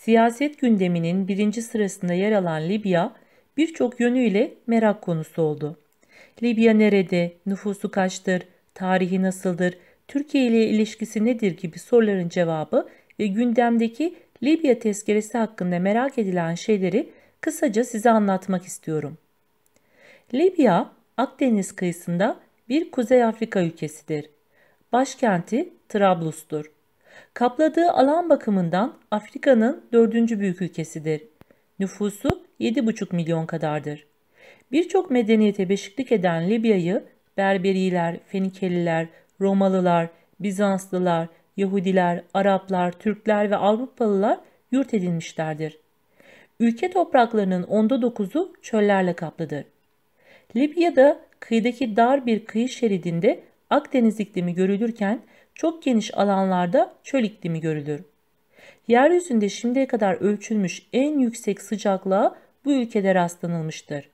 Siyaset gündeminin birinci sırasında yer alan Libya birçok yönüyle merak konusu oldu. Libya nerede, nüfusu kaçtır, tarihi nasıldır, Türkiye ile ilişkisi nedir gibi soruların cevabı ve gündemdeki Libya tezkeresi hakkında merak edilen şeyleri kısaca size anlatmak istiyorum. Libya, Akdeniz kıyısında bir Kuzey Afrika ülkesidir. Başkenti Trablus'tur. Kapladığı alan bakımından Afrika'nın dördüncü büyük ülkesidir. Nüfusu 7,5 milyon kadardır. Birçok medeniyete beşiklik eden Libya'yı Berberiler, Fenikeliler, Romalılar, Bizanslılar, Yahudiler, Araplar, Türkler ve Avrupalılar yurt edinmişlerdir. Ülke topraklarının onda dokuzu çöllerle kaplıdır. Libya'da kıyıdaki dar bir kıyı şeridinde Akdeniz iklimi görülürken çok geniş alanlarda çöl iklimi görülür. Yeryüzünde şimdiye kadar ölçülmüş en yüksek sıcaklığa bu ülkede rastlanılmıştır.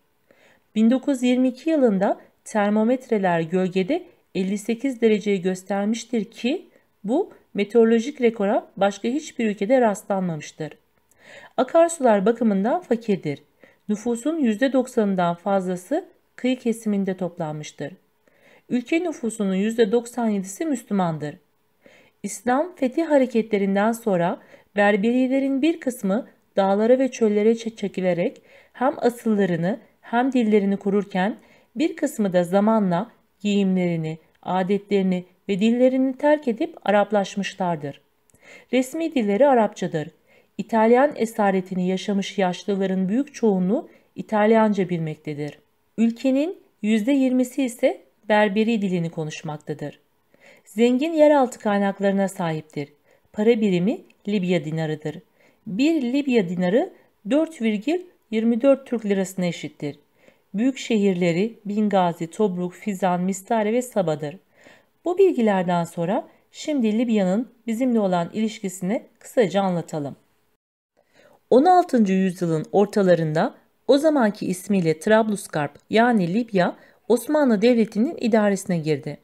1922 yılında termometreler gölgede 58 dereceyi göstermiştir ki bu meteorolojik rekora başka hiçbir ülkede rastlanmamıştır. Akarsular bakımından fakirdir. Nüfusun %90'ından fazlası kıyı kesiminde toplanmıştır. Ülke nüfusunun %97'si Müslümandır. İslam fetih hareketlerinden sonra Berberilerin bir kısmı dağlara ve çöllere çekilerek hem asıllarını hem dillerini kururken, bir kısmı da zamanla giyimlerini, adetlerini ve dillerini terk edip Araplaşmışlardır. Resmi dilleri Arapçadır. İtalyan esaretini yaşamış yaşlıların büyük çoğunluğu İtalyanca bilmektedir. Ülkenin %20'si ise Berberi dilini konuşmaktadır. Zengin yeraltı kaynaklarına sahiptir. Para birimi Libya dinarıdır. Bir Libya dinarı 4,24 Türk lirasına eşittir. Büyük şehirleri Bingazi, Tobruk, Fizan, Mistare ve Saba'dır. Bu bilgilerden sonra şimdi Libya'nın bizimle olan ilişkisini kısaca anlatalım. 16. yüzyılın ortalarında o zamanki ismiyle Trablusgarp yani Libya Osmanlı Devleti'nin idaresine girdi.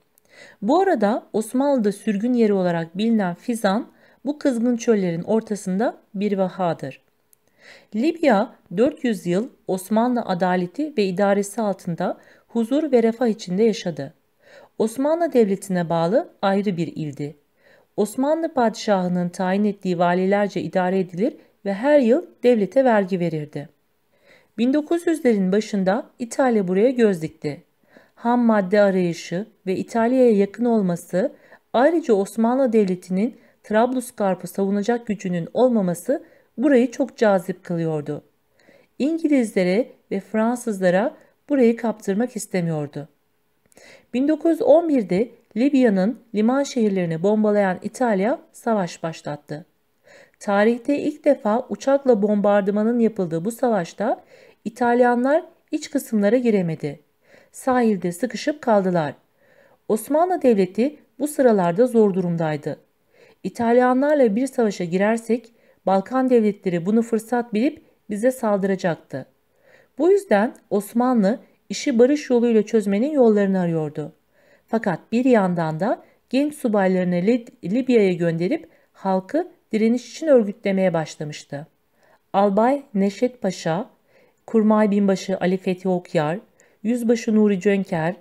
Bu arada Osmanlı'da sürgün yeri olarak bilinen Fizan bu kızgın çöllerin ortasında bir vahadır. Libya 400 yıl Osmanlı adaleti ve idaresi altında huzur ve refah içinde yaşadı. Osmanlı Devleti'ne bağlı ayrı bir ildi. Osmanlı padişahının tayin ettiği valilerce idare edilir ve her yıl devlete vergi verirdi. 1900'lerin başında İtalya buraya göz dikti ham madde arayışı ve İtalya'ya yakın olması ayrıca Osmanlı Devleti'nin Trablusgarp'ı savunacak gücünün olmaması burayı çok cazip kılıyordu. İngilizlere ve Fransızlara burayı kaptırmak istemiyordu. 1911'de Libya'nın liman şehirlerini bombalayan İtalya savaş başlattı. Tarihte ilk defa uçakla bombardımanın yapıldığı bu savaşta İtalyanlar iç kısımlara giremedi sahilde sıkışıp kaldılar. Osmanlı Devleti bu sıralarda zor durumdaydı. İtalyanlarla bir savaşa girersek Balkan devletleri bunu fırsat bilip bize saldıracaktı. Bu yüzden Osmanlı işi barış yoluyla çözmenin yollarını arıyordu. Fakat bir yandan da genç subaylarını Libya'ya gönderip halkı direniş için örgütlemeye başlamıştı. Albay Neşet Paşa, Kurmay Binbaşı Ali Fethi Okyar, Yüzbaşı Nuri Cönker,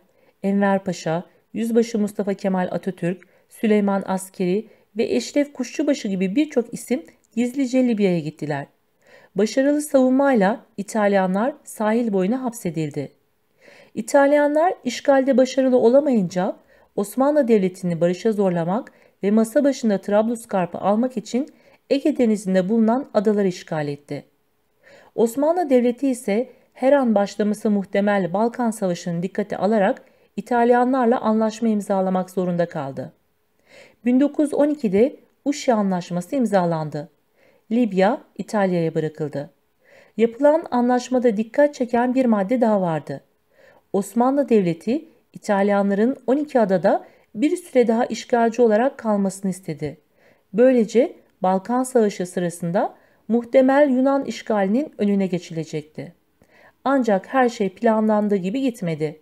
Enver Paşa, Yüzbaşı Mustafa Kemal Atatürk, Süleyman Askeri ve Eşref Kuşçubaşı gibi birçok isim gizlice Libya'ya gittiler. Başarılı savunmayla İtalyanlar sahil boyuna hapsedildi. İtalyanlar işgalde başarılı olamayınca Osmanlı Devleti'ni barışa zorlamak ve masa başında Trablusgarp'ı almak için Ege Denizi'nde bulunan adaları işgal etti. Osmanlı Devleti ise her an başlaması muhtemel Balkan Savaşı'nı dikkate alarak İtalyanlarla anlaşma imzalamak zorunda kaldı. 1912'de Uşi Anlaşması imzalandı. Libya İtalya'ya bırakıldı. Yapılan anlaşmada dikkat çeken bir madde daha vardı. Osmanlı Devleti İtalyanların 12 adada bir süre daha işgalci olarak kalmasını istedi. Böylece Balkan Savaşı sırasında muhtemel Yunan işgalinin önüne geçilecekti. Ancak her şey planlandığı gibi gitmedi.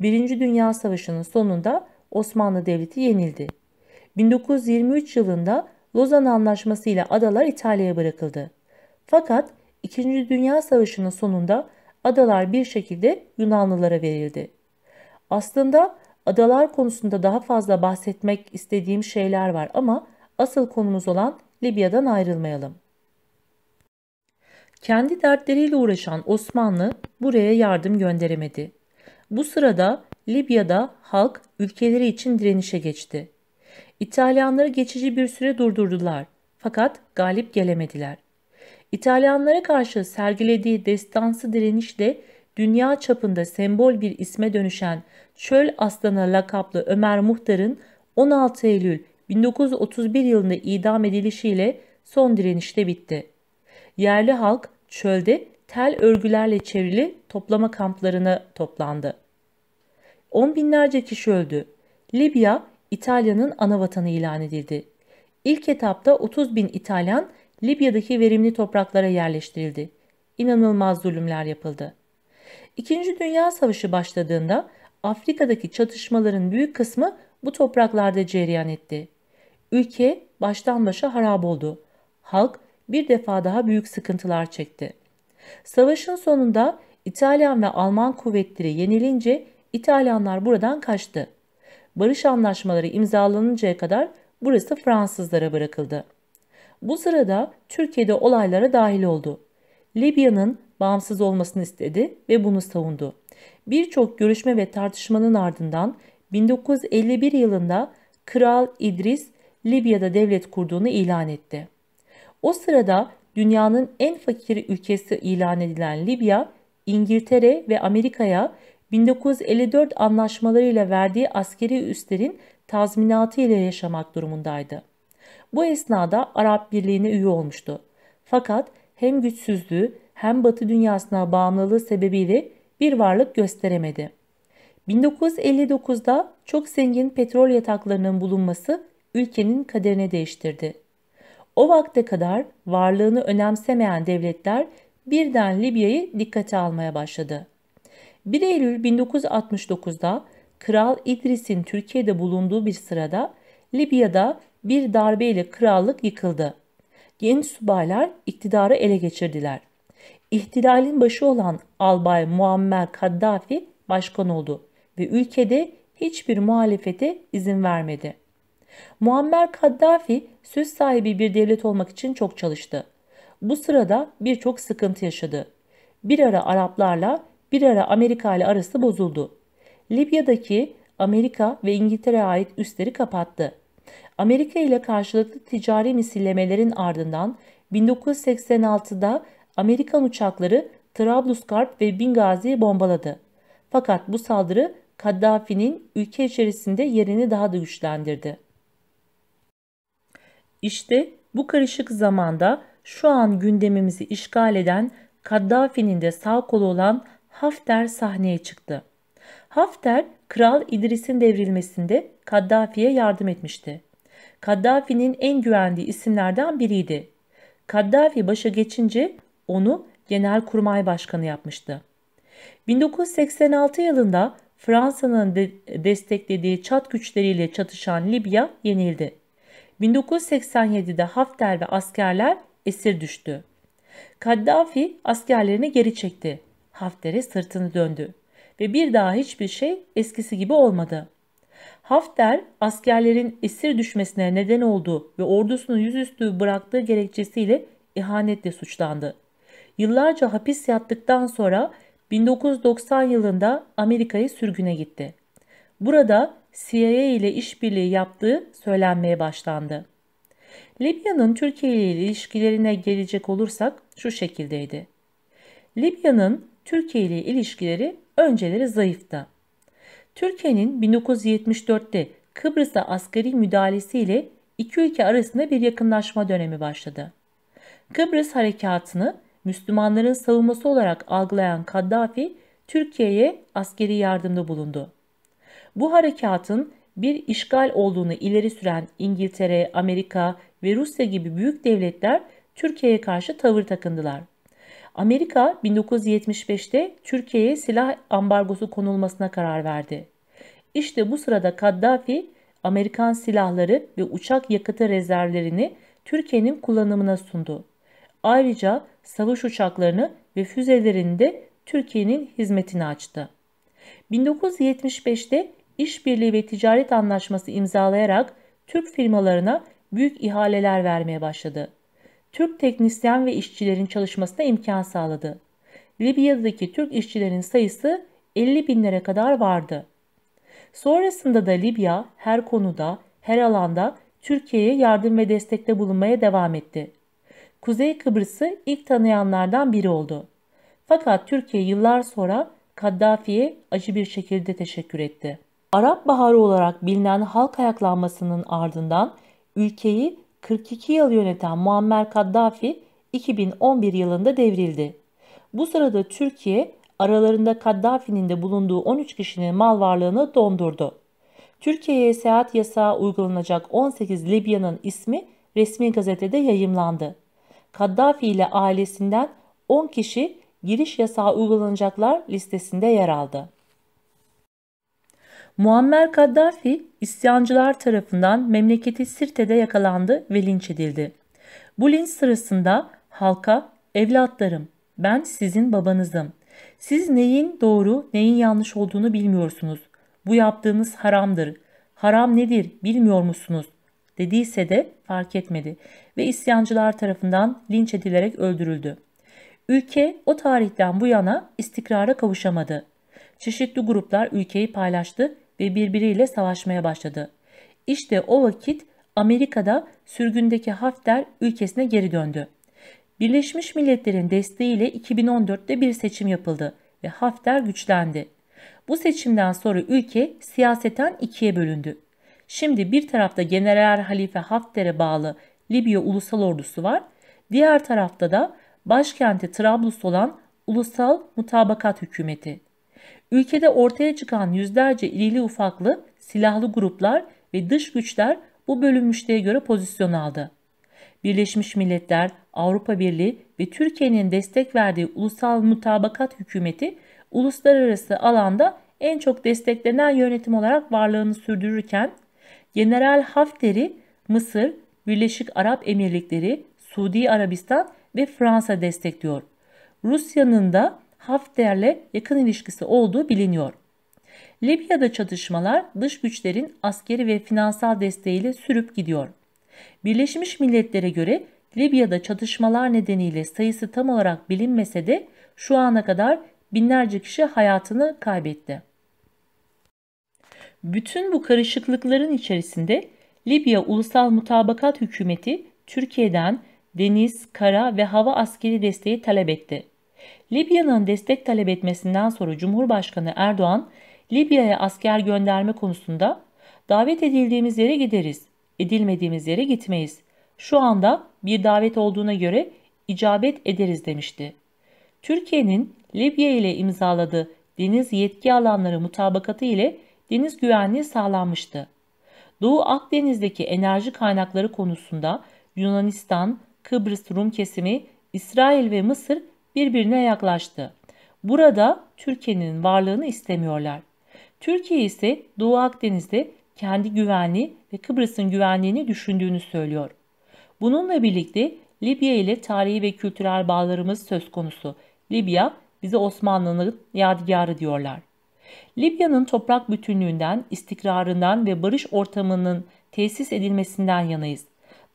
Birinci Dünya Savaşı'nın sonunda Osmanlı Devleti yenildi. 1923 yılında Lozan Anlaşması ile adalar İtalya'ya bırakıldı. Fakat İkinci Dünya Savaşı'nın sonunda adalar bir şekilde Yunanlılara verildi. Aslında adalar konusunda daha fazla bahsetmek istediğim şeyler var ama asıl konumuz olan Libya'dan ayrılmayalım. Kendi dertleriyle uğraşan Osmanlı buraya yardım gönderemedi. Bu sırada Libya'da halk ülkeleri için direnişe geçti. İtalyanları geçici bir süre durdurdular fakat galip gelemediler. İtalyanlara karşı sergilediği destansı direnişle dünya çapında sembol bir isme dönüşen Çöl Aslanı lakaplı Ömer Muhtar'ın 16 Eylül 1931 yılında idam edilişiyle son direnişte bitti. Yerli halk çölde tel örgülerle çevrili toplama kamplarına toplandı. On binlerce kişi öldü. Libya, İtalya'nın ana vatanı ilan edildi. İlk etapta 30 bin İtalyan Libya'daki verimli topraklara yerleştirildi. İnanılmaz zulümler yapıldı. İkinci Dünya Savaşı başladığında Afrika'daki çatışmaların büyük kısmı bu topraklarda cereyan etti. Ülke baştan başa harap oldu. Halk bir defa daha büyük sıkıntılar çekti. Savaşın sonunda İtalyan ve Alman kuvvetleri yenilince İtalyanlar buradan kaçtı. Barış anlaşmaları imzalanıncaya kadar burası Fransızlara bırakıldı. Bu sırada Türkiye'de olaylara dahil oldu. Libya'nın bağımsız olmasını istedi ve bunu savundu. Birçok görüşme ve tartışmanın ardından 1951 yılında Kral İdris Libya'da devlet kurduğunu ilan etti. O sırada dünyanın en fakir ülkesi ilan edilen Libya, İngiltere ve Amerika'ya 1954 anlaşmalarıyla verdiği askeri üslerin tazminatı ile yaşamak durumundaydı. Bu esnada Arap Birliği'ne üye olmuştu. Fakat hem güçsüzlüğü hem Batı dünyasına bağımlılığı sebebiyle bir varlık gösteremedi. 1959'da çok zengin petrol yataklarının bulunması ülkenin kaderini değiştirdi. O vakte kadar varlığını önemsemeyen devletler birden Libya'yı dikkate almaya başladı. 1 Eylül 1969'da Kral İdris'in Türkiye'de bulunduğu bir sırada Libya'da bir darbeyle krallık yıkıldı. Genç subaylar iktidarı ele geçirdiler. İhtilalin başı olan Albay Muammer Kaddafi başkan oldu ve ülkede hiçbir muhalefete izin vermedi. Muammer Kaddafi söz sahibi bir devlet olmak için çok çalıştı. Bu sırada birçok sıkıntı yaşadı. Bir ara Araplarla bir ara Amerika ile arası bozuldu. Libya'daki Amerika ve İngiltere'ye ait üsleri kapattı. Amerika ile karşılıklı ticari misillemelerin ardından 1986'da Amerikan uçakları Trablusgarp ve Bingazi'yi bombaladı. Fakat bu saldırı Kaddafi'nin ülke içerisinde yerini daha da güçlendirdi. İşte bu karışık zamanda şu an gündemimizi işgal eden Kaddafi'nin de sağ kolu olan Hafter sahneye çıktı. Hafter, Kral İdris'in devrilmesinde Kaddafi'ye yardım etmişti. Kaddafi'nin en güvendiği isimlerden biriydi. Kaddafi başa geçince onu Genelkurmay Başkanı yapmıştı. 1986 yılında Fransa'nın de desteklediği çat güçleriyle çatışan Libya yenildi. 1987'de Hafter ve askerler esir düştü. Kaddafi askerlerini geri çekti. Hafter'e sırtını döndü ve bir daha hiçbir şey eskisi gibi olmadı. Hafter askerlerin esir düşmesine neden olduğu ve ordusunu yüzüstü bıraktığı gerekçesiyle ihanetle suçlandı. Yıllarca hapis yattıktan sonra 1990 yılında Amerika'ya sürgüne gitti. Burada CIA ile işbirliği yaptığı söylenmeye başlandı. Libya'nın Türkiye ile ilişkilerine gelecek olursak şu şekildeydi. Libya'nın Türkiye ile ilişkileri önceleri zayıftı. Türkiye'nin 1974'te Kıbrıs'a askeri müdahalesiyle iki ülke arasında bir yakınlaşma dönemi başladı. Kıbrıs harekatını Müslümanların savunması olarak algılayan Kaddafi, Türkiye'ye askeri yardımda bulundu. Bu harekatın bir işgal olduğunu ileri süren İngiltere, Amerika ve Rusya gibi büyük devletler Türkiye'ye karşı tavır takındılar. Amerika 1975'te Türkiye'ye silah ambargosu konulmasına karar verdi. İşte bu sırada Kaddafi Amerikan silahları ve uçak yakıtı rezervlerini Türkiye'nin kullanımına sundu. Ayrıca savaş uçaklarını ve füzelerini de Türkiye'nin hizmetine açtı. 1975'te işbirliği ve ticaret anlaşması imzalayarak Türk firmalarına büyük ihaleler vermeye başladı. Türk teknisyen ve işçilerin çalışmasına imkan sağladı. Libya'daki Türk işçilerin sayısı 50 binlere kadar vardı. Sonrasında da Libya her konuda, her alanda Türkiye'ye yardım ve destekte bulunmaya devam etti. Kuzey Kıbrıs'ı ilk tanıyanlardan biri oldu. Fakat Türkiye yıllar sonra Kaddafi'ye acı bir şekilde teşekkür etti. Arap Baharı olarak bilinen halk ayaklanmasının ardından ülkeyi 42 yıl yöneten Muammer Kaddafi 2011 yılında devrildi. Bu sırada Türkiye aralarında Kaddafi'nin de bulunduğu 13 kişinin mal varlığını dondurdu. Türkiye'ye seyahat yasağı uygulanacak 18 Libya'nın ismi resmi gazetede yayımlandı. Kaddafi ile ailesinden 10 kişi giriş yasağı uygulanacaklar listesinde yer aldı. Muammer Kaddafi isyancılar tarafından memleketi Sirte'de yakalandı ve linç edildi. Bu linç sırasında halka evlatlarım ben sizin babanızım. Siz neyin doğru neyin yanlış olduğunu bilmiyorsunuz. Bu yaptığınız haramdır. Haram nedir bilmiyor musunuz? dediyse de fark etmedi ve isyancılar tarafından linç edilerek öldürüldü. Ülke o tarihten bu yana istikrara kavuşamadı. Çeşitli gruplar ülkeyi paylaştı ve birbiriyle savaşmaya başladı. İşte o vakit Amerika'da sürgündeki Hafter ülkesine geri döndü. Birleşmiş Milletler'in desteğiyle 2014'te bir seçim yapıldı ve Hafter güçlendi. Bu seçimden sonra ülke siyaseten ikiye bölündü. Şimdi bir tarafta General Halife Hafter'e bağlı Libya Ulusal Ordusu var. Diğer tarafta da başkenti Trablus olan Ulusal Mutabakat Hükümeti. Ülkede ortaya çıkan yüzlerce irili ufaklı silahlı gruplar ve dış güçler bu bölünmüşlüğe göre pozisyon aldı. Birleşmiş Milletler, Avrupa Birliği ve Türkiye'nin destek verdiği Ulusal Mutabakat Hükümeti uluslararası alanda en çok desteklenen yönetim olarak varlığını sürdürürken General Hafter'i Mısır, Birleşik Arap Emirlikleri, Suudi Arabistan ve Fransa destekliyor. Rusya'nın da Hafter'le yakın ilişkisi olduğu biliniyor. Libya'da çatışmalar dış güçlerin askeri ve finansal desteğiyle sürüp gidiyor. Birleşmiş Milletler'e göre Libya'da çatışmalar nedeniyle sayısı tam olarak bilinmese de şu ana kadar binlerce kişi hayatını kaybetti. Bütün bu karışıklıkların içerisinde Libya Ulusal Mutabakat Hükümeti Türkiye'den deniz, kara ve hava askeri desteği talep etti. Libya'nın destek talep etmesinden sonra Cumhurbaşkanı Erdoğan, Libya'ya asker gönderme konusunda davet edildiğimiz yere gideriz, edilmediğimiz yere gitmeyiz. Şu anda bir davet olduğuna göre icabet ederiz demişti. Türkiye'nin Libya ile imzaladığı deniz yetki alanları mutabakatı ile deniz güvenliği sağlanmıştı. Doğu Akdeniz'deki enerji kaynakları konusunda Yunanistan, Kıbrıs Rum kesimi, İsrail ve Mısır birbirine yaklaştı. Burada Türkiye'nin varlığını istemiyorlar. Türkiye ise Doğu Akdeniz'de kendi güvenliği ve Kıbrıs'ın güvenliğini düşündüğünü söylüyor. Bununla birlikte Libya ile tarihi ve kültürel bağlarımız söz konusu. Libya bize Osmanlı'nın yadigarı diyorlar. Libya'nın toprak bütünlüğünden, istikrarından ve barış ortamının tesis edilmesinden yanayız.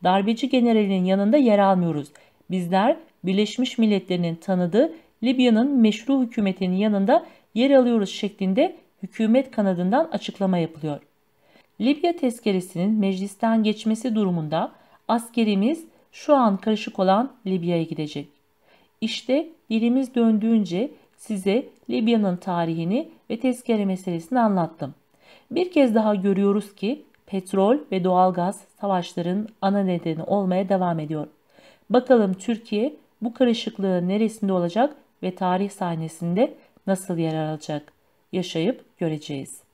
Darbeci generalinin yanında yer almıyoruz. Bizler Birleşmiş Milletler'in tanıdığı Libya'nın meşru hükümetinin yanında yer alıyoruz şeklinde hükümet kanadından açıklama yapılıyor. Libya tezkeresinin meclisten geçmesi durumunda askerimiz şu an karışık olan Libya'ya gidecek. İşte dilimiz döndüğünce size Libya'nın tarihini ve tezkere meselesini anlattım. Bir kez daha görüyoruz ki petrol ve doğalgaz savaşların ana nedeni olmaya devam ediyor. Bakalım Türkiye bu karışıklığın neresinde olacak ve tarih sahnesinde nasıl yer alacak? Yaşayıp göreceğiz.